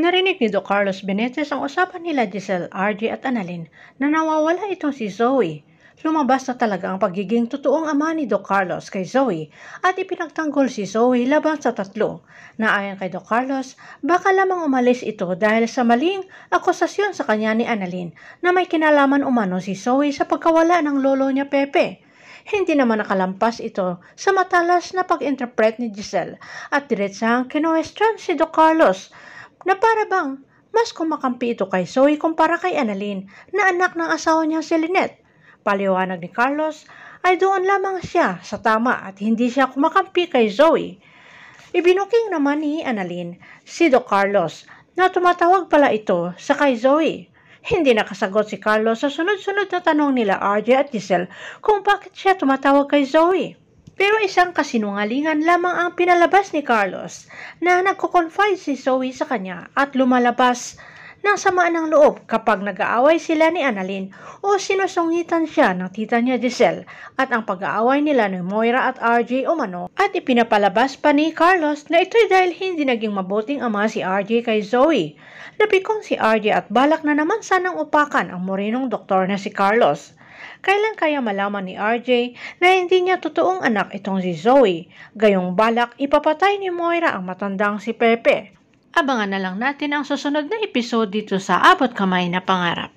Narinig ni Do Carlos Benitez ang usapan nila Giselle RJ at Annalyn na nawawala itong si Zoe. Lumabas na talaga ang pagiging totoong ama ni Do Carlos kay Zoe at ipinagtanggol si Zoe laban sa tatlo. Na ayon kay Do Carlos, baka lamang umalis ito dahil sa maling akusasyon sa kanya ni Annalyn na may kinalaman umano si Zoe sa pagkawala ng lolo niya Pepe hindi naman nakalampas ito sa matalas na pag-interpret ni Giselle at diretsang kinuwestiyon si Do Carlos na para bang mas kumakampi ito kay Zoe kumpara kay Annalyn na anak ng asawa niya si Lynette. Paliwanag ni Carlos ay doon lamang siya sa tama at hindi siya kumakampi kay Zoe. Ibinuking naman ni Annalyn si Do Carlos na tumatawag pala ito sa kay Zoe. Hindi nakasagot si Carlos sa sunod-sunod na tanong nila RJ at Giselle kung bakit siya tumatawag kay Zoe. Pero isang kasinungalingan lamang ang pinalabas ni Carlos na nagko-confide si Zoe sa kanya at lumalabas ng samaan ng loob kapag nag-aaway sila ni Annalyn o sinusungitan siya ng tita niya Giselle at ang pag-aaway nila ni Moira at RJ umano at ipinapalabas pa ni Carlos na ito'y dahil hindi naging mabuting ama si RJ kay Zoe. Napikong si RJ at balak na naman sanang upakan ang morenong doktor na si Carlos. Kailan kaya malaman ni RJ na hindi niya totoong anak itong si Zoe? Gayong balak, ipapatay ni Moira ang matandang si Pepe. Abangan na lang natin ang susunod na episode dito sa Abot Kamay na Pangarap.